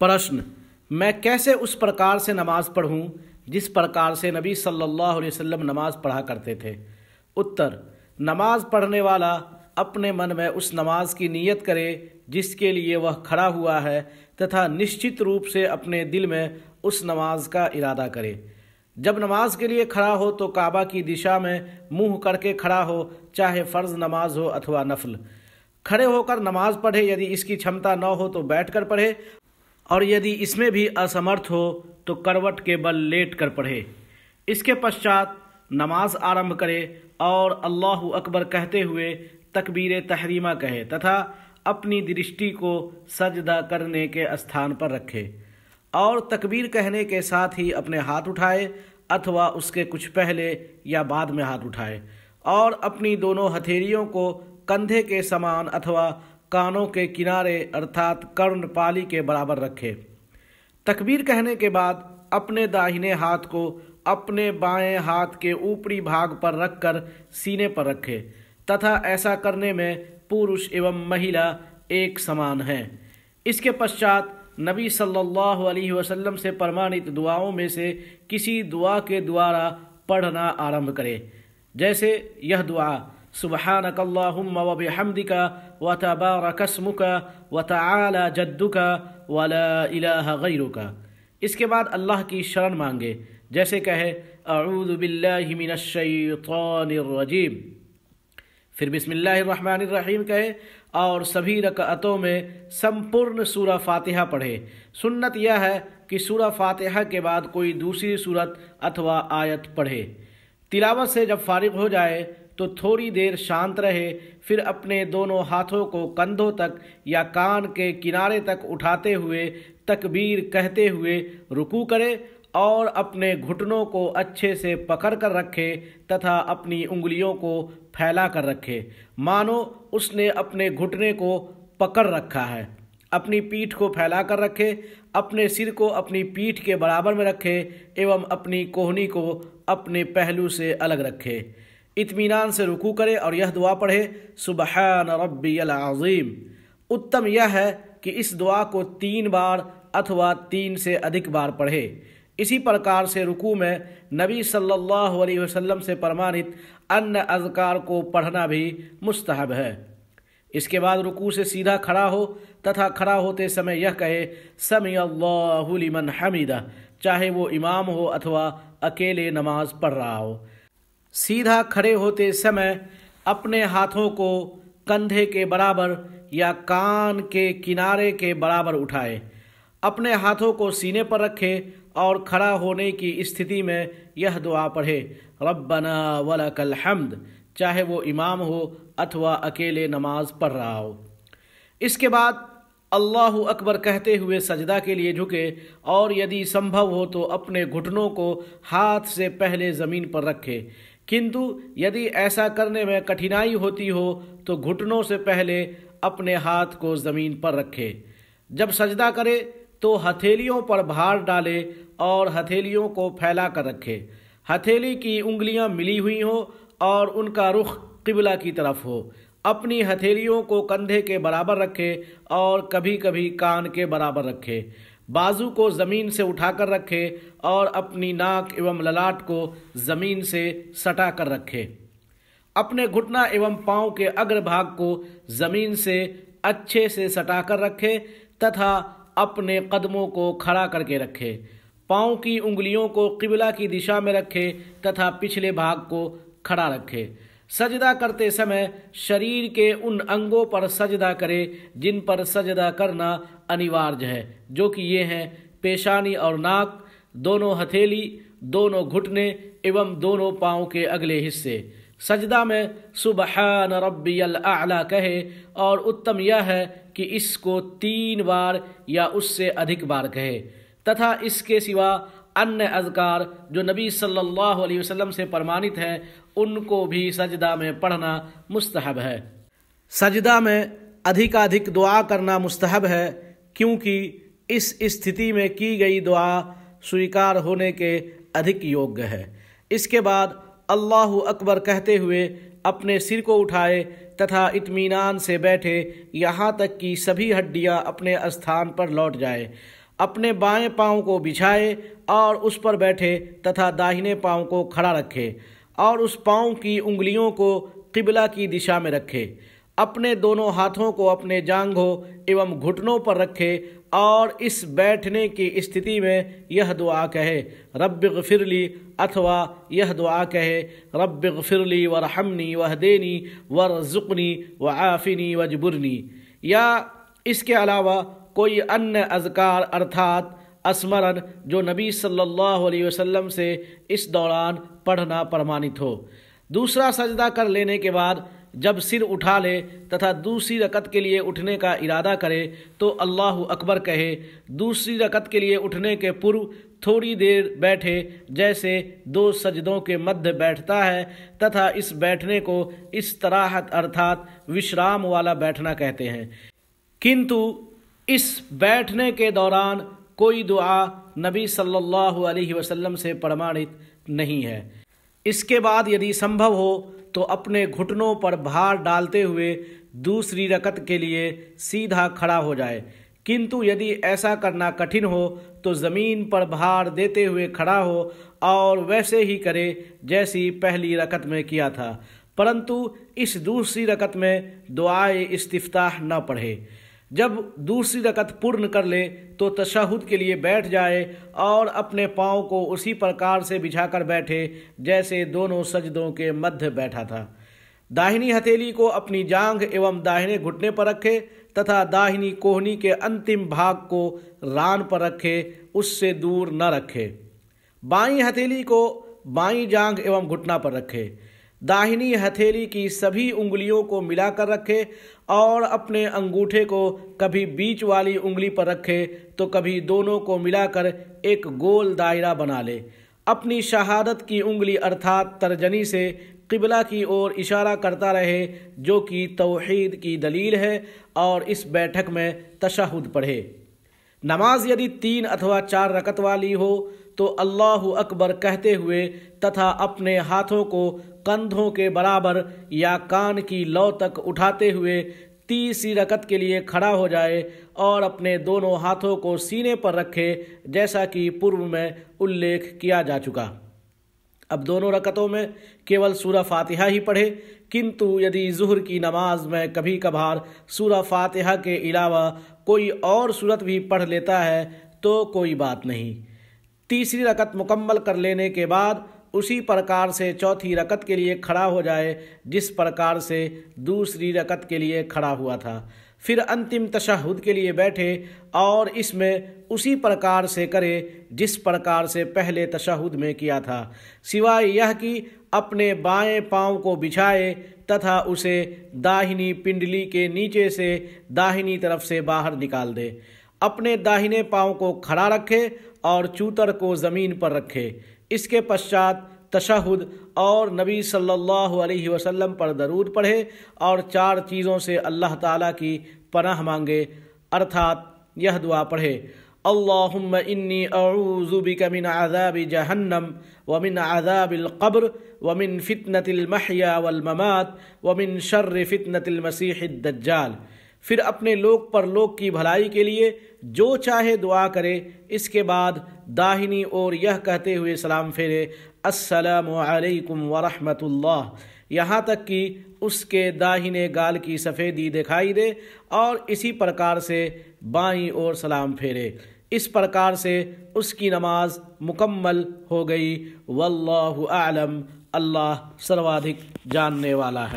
प्रश्न मैं कैसे उस प्रकार से नमाज़ पढ़ूं जिस प्रकार से नबी सल्लल्लाहु अलैहि वसल्लम नमाज़ पढ़ा करते थे उत्तर नमाज पढ़ने वाला अपने मन में उस नमाज की नीयत करे जिसके लिए वह खड़ा हुआ है तथा निश्चित रूप से अपने दिल में उस नमाज का इरादा करे जब नमाज के लिए खड़ा हो तो काबा की दिशा में मुंह करके खड़ा हो चाहे फ़र्ज नमाज हो अथवा नफल खड़े होकर नमाज पढ़े यदि इसकी क्षमता न हो तो बैठकर पढ़े और यदि इसमें भी असमर्थ हो तो करवट के बल लेट कर पढ़े इसके पश्चात नमाज आरंभ करे और अल्लाह अकबर कहते हुए तकबीर तहरीमा कहे तथा अपनी दृष्टि को सजदा करने के स्थान पर रखे और तकबीर कहने के साथ ही अपने हाथ उठाए अथवा उसके कुछ पहले या बाद में हाथ उठाए और अपनी दोनों हथेलियों को कंधे के समान अथवा कानों के किनारे अर्थात कर्णपाली के बराबर रखे तकबीर कहने के बाद अपने दाहिने हाथ को अपने बाएं हाथ के ऊपरी भाग पर रखकर सीने पर रखे तथा ऐसा करने में पुरुष एवं महिला एक समान हैं इसके पश्चात नबी सल्लल्लाहु अलैहि वसल्लम से प्रमाणित दुआओं में से किसी दुआ के द्वारा पढ़ना आरंभ करें जैसे यह दुआ سبحانك اللهم وبحمدك وتبارك اسمك وتعالى جدك ولا إله غيرك इसके बाद अल्लाह की शरण मांगे जैसे कहे अरुदबिल्लिमिनशैतरजीम फिर बिसमीम कहे और सभी रकअतों में संपूर्ण सूरह फातिहा पढ़े सुन्नत यह है कि सूरह फातिहा के बाद कोई दूसरी सूरत अथवा आयत पढ़े तिलावत से जब फारिग हो जाए तो थोड़ी देर शांत रहे फिर अपने दोनों हाथों को कंधों तक या कान के किनारे तक उठाते हुए तकबीर कहते हुए रुकू करें और अपने घुटनों को अच्छे से पकड़ कर रखे तथा अपनी उंगलियों को फैला कर रखे मानो उसने अपने घुटने को पकड़ रखा है अपनी पीठ को फैला कर रखे अपने सिर को अपनी पीठ के बराबर में रखे एवं अपनी कोहनी को अपने पहलू से अलग रखे इतमान से रुकू करे और यह दुआ पढ़े सुबहान रबीम उत्तम यह है कि इस दुआ को तीन बार अथवा तीन से अधिक बार पढ़े इसी प्रकार से रुकू में नबी सल्लल्लाहु अलैहि वसल्लम से प्रमाणित अन्य अजकार को पढ़ना भी मुस्तहब है इसके बाद रुकू से सीधा खड़ा हो तथा खड़ा होते समय यह कहे समय लिमन हमीदा चाहे वो इमाम हो अथवा अकेले नमाज पढ़ रहा हो सीधा खड़े होते समय अपने हाथों को कंधे के बराबर या कान के किनारे के बराबर उठाए अपने हाथों को सीने पर रखें और खड़ा होने की स्थिति में यह दुआ पढ़े रब्बना वलकल हमद चाहे वो इमाम हो अथवा अकेले नमाज पढ़ रहा हो इसके बाद अल्लाह अकबर कहते हुए सजदा के लिए झुके और यदि संभव हो तो अपने घुटनों को हाथ से पहले ज़मीन पर रखे किंतु यदि ऐसा करने में कठिनाई होती हो तो घुटनों से पहले अपने हाथ को ज़मीन पर रखे जब सजदा करे तो हथेलियों पर भार डाले और हथेलियों को फैला कर रखे हथेली की उंगलियां मिली हुई हों और उनका रुख किबला की तरफ हो अपनी हथेलियों को कंधे के बराबर रखे और कभी कभी कान के बराबर रखे बाजू को ज़मीन से उठाकर रखे और अपनी नाक एवं ललाट को ज़मीन से सटा कर रखे अपने घुटना एवं पाँव के अग्रभाग को ज़मीन से अच्छे से सटा कर रखे तथा अपने कदमों को खड़ा करके रखे पाँव की उंगलियों को किबला की दिशा में रखे तथा पिछले भाग को खड़ा रखे सजदा करते समय शरीर के उन अंगों पर सजदा करें जिन पर सजदा करना अनिवार्य है जो कि ये हैं पेशानी और नाक दोनों हथेली दोनों घुटने एवं दोनों पाँव के अगले हिस्से सजदा में सुबहान अल आला कहे और उत्तम यह है कि इसको तीन बार या उससे अधिक बार कहे तथा इसके सिवा अन्य अजकार जो नबी सल्लल्लाहु अलैहि वसल्लम से प्रमाणित हैं उनको भी सजदा में पढ़ना मुस्तहब है सजदा में अधिकाधिक दुआ करना मुस्तहब है क्योंकि इस स्थिति में की गई दुआ स्वीकार होने के अधिक योग्य है इसके बाद अल्लाह अकबर कहते हुए अपने सिर को उठाए तथा इत्मीनान से बैठे यहाँ तक कि सभी हड्डियाँ अपने स्थान पर लौट जाए अपने बाएं पाँव को बिछाए और उस पर बैठे तथा दाहिने पाँव को खड़ा रखे और उस पाँव की उंगलियों को किबला की दिशा में रखे अपने दोनों हाथों को अपने जांघों एवं घुटनों पर रखे और इस बैठने की स्थिति में यह दुआ कहे रब गफिरली अथवा यह दुआ कहे रब गफिरली रहमनी वह देनी रुकनी व आफ़िनी वजबुरनी या इसके अलावा कोई अन्य अजकार अर्थात स्मरण जो नबी सल्लल्लाहु अलैहि वसल्लम से इस दौरान पढ़ना प्रमाणित हो दूसरा सजदा कर लेने के बाद जब सिर उठा ले तथा दूसरी रकत के लिए उठने का इरादा करे तो अल्लाह अकबर कहे दूसरी रकत के लिए उठने के पूर्व थोड़ी देर बैठे जैसे दो सजदों के मध्य बैठता है तथा इस बैठने को इस तराहत अर्थात विश्राम वाला बैठना कहते हैं किंतु इस बैठने के दौरान कोई दुआ नबी सल्लल्लाहु अलैहि वसल्लम से प्रमाणित नहीं है इसके बाद यदि संभव हो तो अपने घुटनों पर भार डालते हुए दूसरी रकत के लिए सीधा खड़ा हो जाए किंतु यदि ऐसा करना कठिन हो तो ज़मीन पर भार देते हुए खड़ा हो और वैसे ही करे जैसी पहली रकत में किया था परंतु इस दूसरी रकत में दुआए इस्तिफ्ताह न पढ़े जब दूसरी रकत पूर्ण कर ले तो तशहद के लिए बैठ जाए और अपने पाँव को उसी प्रकार से बिछाकर बैठे जैसे दोनों सजदों के मध्य बैठा था दाहिनी हथेली को अपनी जांघ एवं दाहिने घुटने पर रखे तथा दाहिनी कोहनी के अंतिम भाग को रान पर रखे उससे दूर न रखे बाई हथेली को बाई जांघ एवं घुटना पर रखे दाहिनी हथेली की सभी उंगलियों को मिलाकर रखे और अपने अंगूठे को कभी बीच वाली उंगली पर रखे तो कभी दोनों को मिलाकर एक गोल दायरा बना ले अपनी शहादत की उंगली अर्थात तर्जनी से किबला की ओर इशारा करता रहे जो कि तोहद की दलील है और इस बैठक में तशहुद पढ़े नमाज यदि तीन अथवा चार रकत वाली हो तो अल्लाह अकबर कहते हुए तथा अपने हाथों को कंधों के बराबर या कान की लौ तक उठाते हुए तीसरी रकत के लिए खड़ा हो जाए और अपने दोनों हाथों को सीने पर रखे जैसा कि पूर्व में उल्लेख किया जा चुका अब दोनों रकतों में केवल सूर फातिहा ही पढ़े किंतु यदि जहर की नमाज में कभी कभार सूर फातिहा के अलावा कोई और सूरत भी पढ़ लेता है तो कोई बात नहीं तीसरी रकत मुकम्मल कर लेने के बाद उसी प्रकार से चौथी रकत के लिए खड़ा हो जाए जिस प्रकार से दूसरी रकत के लिए खड़ा हुआ था फिर अंतिम तशहद के लिए बैठे और इसमें उसी प्रकार से करे जिस प्रकार से पहले तशहद में किया था सिवाय यह कि अपने बाएं पाँव को बिछाए तथा उसे दाहिनी पिंडली के नीचे से दाहिनी तरफ से बाहर निकाल दे अपने दाहिने पाँव को खड़ा रखे और चूतर को ज़मीन पर रखे इसके पश्चात तशहद और नबी सल्लल्लाहु अलैहि वसल्लम पर दरूद पढ़े और चार चीज़ों से अल्लाह ताला की पनाह मांगे अर्थात यह दुआ पढ़े अल्लाहुम्म इन्नी अऊज़ुबिक मिन आज़ाब जहन्नम व मिन आज़ाबिल कब्र व मिन फितनतिल महया वल ममात व मिन शर्र फितनतिल मसीहिद दज्जाल फिर अपने लोक पर लोक की भलाई के लिए जो चाहे दुआ करे इसके बाद दाहिनी ओर यह कहते हुए सलाम फेरे असलकम वरहमतुल्लाह यहाँ तक कि उसके दाहिने गाल की सफ़ेदी दिखाई दे और इसी प्रकार से बाईं ओर सलाम फेरे इस प्रकार से उसकी नमाज मुकम्मल हो गई वल्लाह आलम अल्लाह सर्वाधिक जानने वाला है